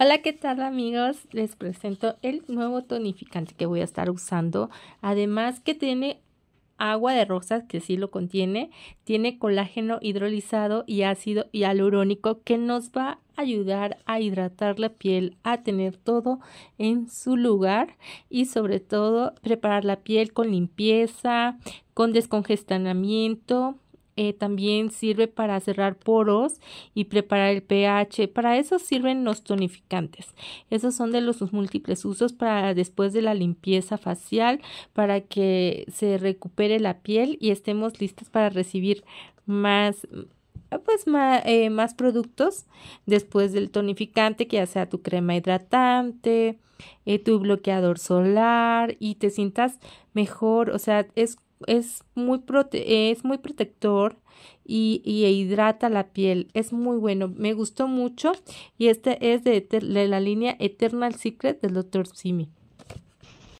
Hola, ¿qué tal amigos? Les presento el nuevo tonificante que voy a estar usando. Además que tiene agua de rosas, que sí lo contiene, tiene colágeno hidrolizado y ácido hialurónico que nos va a ayudar a hidratar la piel, a tener todo en su lugar y sobre todo preparar la piel con limpieza, con descongestionamiento eh, también sirve para cerrar poros y preparar el pH. Para eso sirven los tonificantes. Esos son de los múltiples usos para después de la limpieza facial, para que se recupere la piel y estemos listos para recibir más pues más, eh, más productos después del tonificante que ya sea tu crema hidratante eh, tu bloqueador solar y te sientas mejor o sea es es muy, prote es muy protector y, hidrata la piel. Es muy bueno, me gustó mucho y este es de, de la línea Eternal Secret del Dr. Simi.